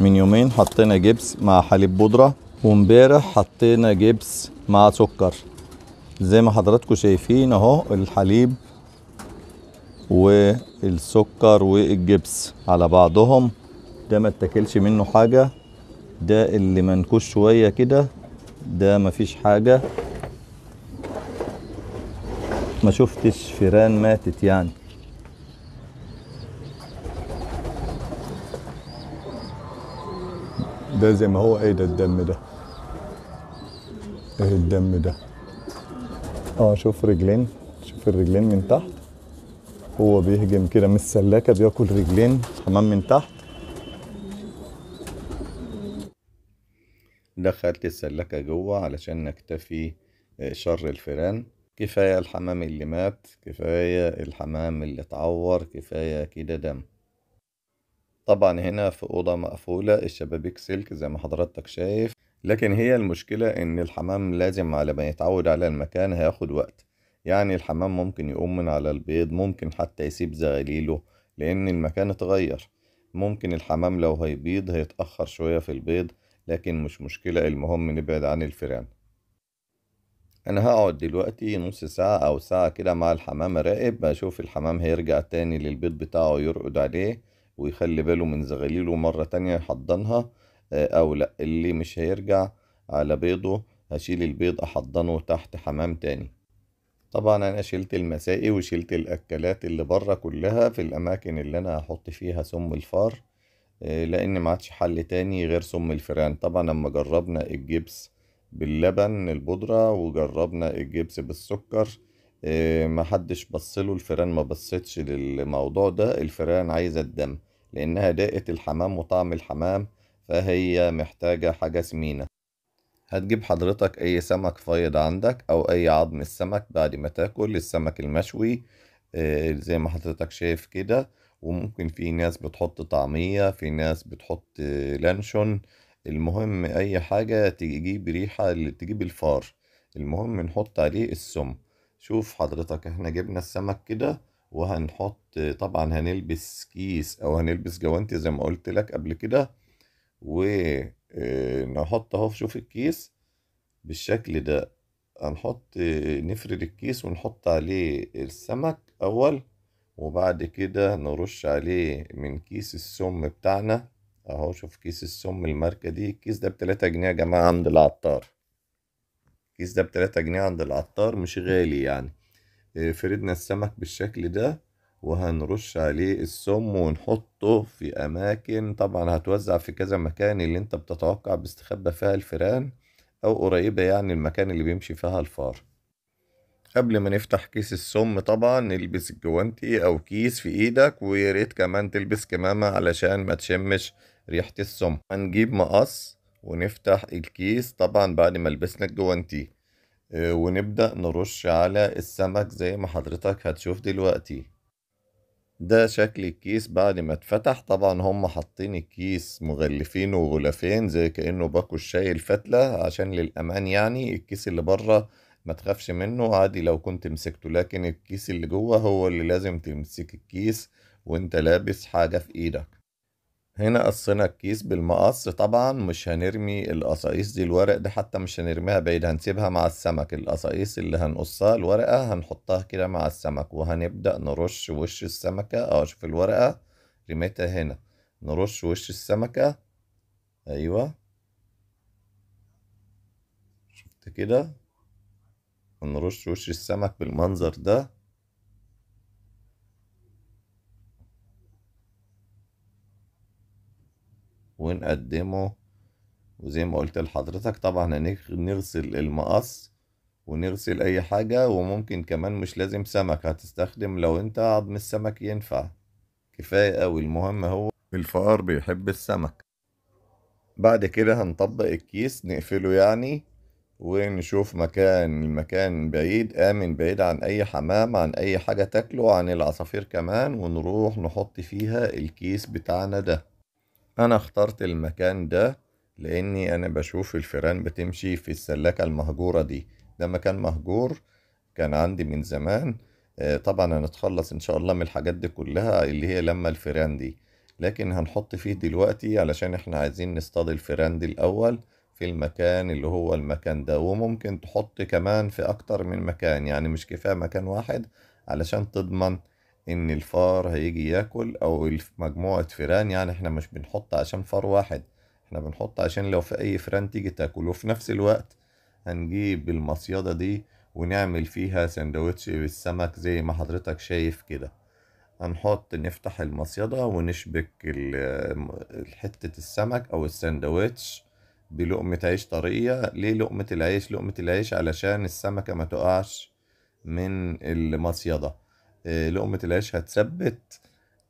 من يومين حطينا جبس مع حليب بودرة وامبارح حطينا جبس مع سكر زي ما حضراتكم شايفين اهو الحليب والسكر والجبس على بعضهم ده ما اتاكلش منه حاجة ده اللي منكوش شوية كده ده مفيش حاجة ما شفتش فيران ماتت يعني ده زي ما هو ايه ده الدم ده ايه الدم ده اه شوف رجلين شوف الرجلين من تحت هو بيهجم كده من السلاكه بياكل رجلين حمام من تحت دخلت السلاكه جوه علشان نكتفي آه، شر الفئران كفايه الحمام اللي مات كفايه الحمام اللي اتعور كفايه كده دم طبعا هنا في أوضة مقفولة الشبابيك سلك زي ما حضرتك شايف لكن هي المشكلة إن الحمام لازم على ما يتعود على المكان هياخد وقت يعني الحمام ممكن يقوم من على البيض ممكن حتى يسيب زغاليله لأن المكان اتغير ممكن الحمام لو هيبيض هيتأخر شوية في البيض لكن مش مشكلة المهم نبعد عن الفيران أنا هقعد دلوقتي نص ساعة أو ساعة كده مع الحمام راقب أشوف الحمام هيرجع تاني للبيض بتاعه يرقد عليه ويخلي باله من زغاليله مرة تانية يحضنها آه، أو لأ اللي مش هيرجع على بيضه هشيل البيض أحضنه تحت حمام تاني طبعا أنا شلت المسائي وشلت الأكلات اللي بره كلها في الأماكن اللي أنا هحط فيها سم الفار آه، لأن معادش حل تاني غير سم الفيران طبعا لما جربنا الجبس باللبن البودرة وجربنا الجبس بالسكر آه، محدش بصله الفيران ما بصتش للموضوع ده الفيران عايزة الدم لأنها دقت الحمام وطعم الحمام فهي محتاجة حاجة سمينة هتجيب حضرتك أي سمك فايض عندك أو أي عظم السمك بعد ما تاكل السمك المشوي آه، زي ما حضرتك شايف كده وممكن في ناس بتحط طعمية في ناس بتحط لانشون المهم أي حاجة تجيب ريحة تجيب الفار المهم نحط عليه السم شوف حضرتك احنا جبنا السمك كده وهنحط طبعا هنلبس كيس او هنلبس جوانتي زي ما قلت لك قبل كده ونحط آه، اهو شوف الكيس بالشكل ده هنحط آه، نفرد الكيس ونحط عليه السمك اول وبعد كده نرش عليه من كيس السم بتاعنا اهو شوف كيس السم الماركة دي الكيس ده بتلاتة جنيه يا جماعة عند العطار الكيس ده بتلاتة جنيه عند العطار مش غالي يعني فردنا السمك بالشكل ده وهنرش عليه السم ونحطه في اماكن طبعا هتوزع في كذا مكان اللي انت بتتوقع بيستخبى فيها الفيران او قريبة يعني المكان اللي بيمشي فيها الفار قبل ما نفتح كيس السم طبعا نلبس الجوانتي او كيس في ايدك وياريت كمان تلبس كمامة علشان ما تشمش ريحة السم هنجيب مقص ونفتح الكيس طبعا بعد ما لبسنا الجوانتي آه، ونبدأ نرش على السمك زي ما حضرتك هتشوف دلوقتي ده شكل الكيس بعد ما اتفتح طبعا هم حاطين الكيس مغلفينه غلافين زي كأنه باكو الشاي الفتلة عشان للأمان يعني الكيس اللي بره ما تخافش منه عادي لو كنت مسكته لكن الكيس اللي جوه هو اللي لازم تمسك الكيس وانت لابس حاجة في ايدك هنا قصينا الكيس بالمقص طبعا مش هنرمي القصايص دي الورق ده حتى مش هنرميها بعيد هنسيبها مع السمك القصايص اللي هنقصها الورقة هنحطها كده مع السمك وهنبدأ نرش وش السمكة اه شوف الورقة رميتها هنا نرش وش السمكة ايوه شفت كده هنرش وش السمك بالمنظر ده ونقدمه وزي ما قلت لحضرتك طبعا هنغسل المقص ونغسل اي حاجة وممكن كمان مش لازم سمك هتستخدم لو انت عظم السمك ينفع كفاية اوي المهم هو الفقار بيحب السمك بعد كده هنطبق الكيس نقفله يعني ونشوف مكان المكان بعيد آمن بعيد عن أي حمام عن أي حاجة تاكله عن العصافير كمان ونروح نحط فيها الكيس بتاعنا ده أنا اخترت المكان ده لأني أنا بشوف الفيران بتمشي في السلاكة المهجورة دي ده مكان مهجور كان عندي من زمان آه، طبعا هنتخلص إن شاء الله من الحاجات دي كلها اللي هي لما الفيران دي لكن هنحط فيه دلوقتي علشان احنا عايزين نصطاد الفيران دي الأول في المكان اللي هو المكان ده وممكن تحط كمان في أكتر من مكان يعني مش كفاية مكان واحد علشان تضمن ان الفار هيجي ياكل او مجموعة فيران يعني احنا مش بنحط عشان فار واحد احنا بنحط عشان لو في اي فيران تيجي تاكل وفي نفس الوقت هنجيب المصيادة دي ونعمل فيها سندوتش بالسمك زي ما حضرتك شايف كده هنحط نفتح المصيدة ونشبك حتة السمك أو السندوتش بلقمة عيش طرية ليه لقمة العيش لقمة العيش علشان السمكة ما تقعش من المصيدة آه، لقمة العيش هتثبت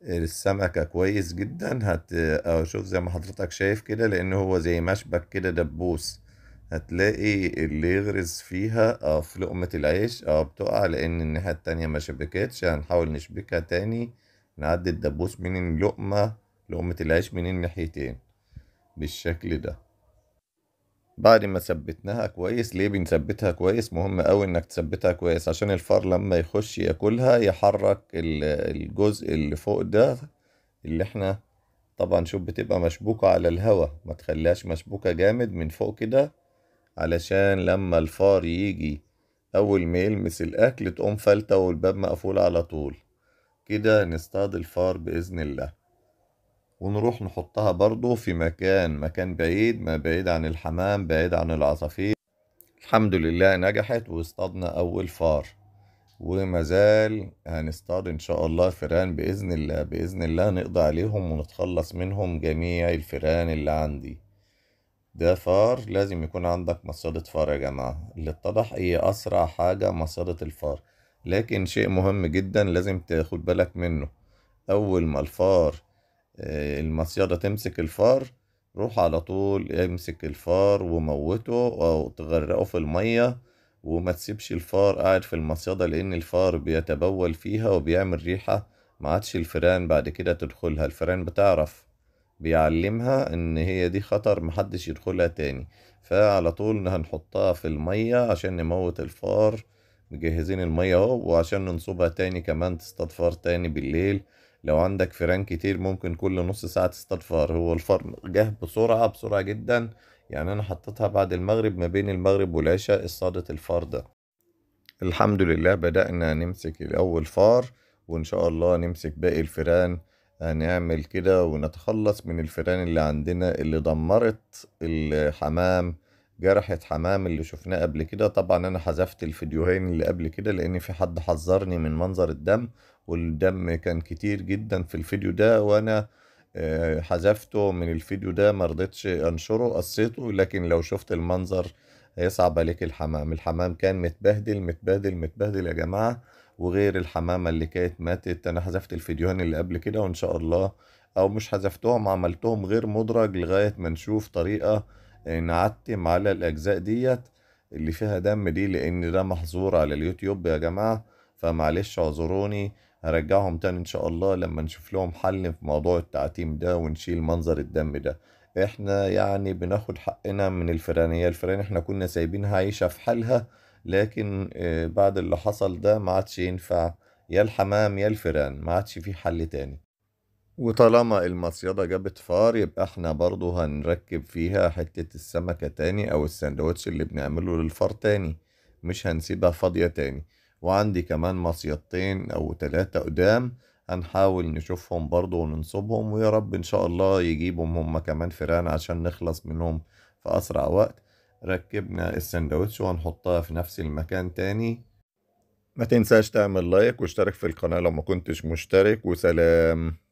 السمكة آه، كويس جدا هت آه، شوف زي ما حضرتك شايف كده لأن هو زي مشبك كده دبوس هتلاقي اللي يغرز فيها اه في لقمة العيش اه بتقع لأن الناحية التانية ما شبكتش هنحاول نشبكها تاني نعدي الدبوس من اللقمة لقمة العيش من الناحيتين بالشكل ده بعد ما ثبتناها كويس ليه بنثبتها كويس مهم قوي انك تثبتها كويس عشان الفار لما يخش ياكلها يحرك الجزء اللي فوق ده اللي احنا طبعا شوف بتبقى مشبوكة على الهوا ما تخليهاش مشبوكة جامد من فوق كده علشان لما الفار يجي اول ما يلمس الاكل تقوم فلتة والباب مقفول على طول كده نصطاد الفار باذن الله ونروح نحطها برضو في مكان مكان بعيد ما بعيد عن الحمام بعيد عن العصافير الحمد لله نجحت واصطادنا اول فار ومازال هنصطاد ان شاء الله فران باذن الله باذن الله نقضي عليهم ونتخلص منهم جميع الفران اللي عندي ده فار لازم يكون عندك مصيدة فار يا جماعة اللي اتضح ايه اسرع حاجة مصيدة الفار لكن شيء مهم جدا لازم تاخد بالك منه اول ما الفار آه، المصيادة تمسك الفار روح على طول امسك الفار وموته أو تغرقه في المية وما تسيبش الفار قاعد في المصيادة لأن الفار بيتبول فيها وبيعمل ريحة ما عادش الفيران بعد كده تدخلها الفيران بتعرف بيعلمها ان هي دي خطر محدش يدخلها تاني فعلى طول هنحطها في المية عشان نموت الفار مجهزين المية اهو وعشان ننصبها تاني كمان تصطاد فار تاني بالليل لو عندك فيران كتير ممكن كل نص ساعة تصطاد فار هو الفار جه بسرعة بسرعة جدا يعني أنا حطيتها بعد المغرب ما بين المغرب والعشاء اصطادت الفار ده الحمد لله بدأنا نمسك الأول فار وإن شاء الله نمسك باقي الفيران هنعمل كده ونتخلص من الفيران اللي عندنا اللي دمرت الحمام جرحة حمام اللي شفناه قبل كده طبعا انا حذفت الفيديوهين اللي قبل كده لان في حد حذرني من منظر الدم والدم كان كتير جدا في الفيديو ده وانا آه، حذفته من الفيديو ده مرضتش انشره قصيته لكن لو شفت المنظر هيصعب عليك الحمام الحمام كان متبهدل متبهدل متبهدل يا جماعة وغير الحمامة اللي كانت ماتت انا حذفت الفيديوهين اللي قبل كده وان شاء الله او مش حذفتهم عملتهم غير مدرج لغاية ما نشوف طريقة نعتم على الأجزاء ديت اللي فيها دم دي لأن ده محظور على اليوتيوب يا جماعة فمعلش اعذروني هرجعهم تاني إن شاء الله لما نشوف لهم حل في موضوع التعتيم ده ونشيل منظر الدم ده احنا يعني بناخد حقنا من الفرانية الفران احنا كنا سايبينها عايشة في حالها لكن آه، بعد اللي حصل ده ما عادش ينفع يا الحمام يا الفيران ما عادش في حل تاني وطالما المصيدة جابت فار يبقى احنا برضو هنركب فيها حتة السمكة تاني او الساندوتش اللي بنعمله للفار تاني مش هنسيبها فاضية تاني وعندي كمان مصيدتين او تلاتة قدام هنحاول نشوفهم برضو وننصبهم ويا رب ان شاء الله يجيبهم هما كمان فران عشان نخلص منهم في اسرع وقت ركبنا السندوتش وهنحطها في نفس المكان تاني ما تنساش تعمل لايك واشترك في القناة لو ما كنتش مشترك وسلام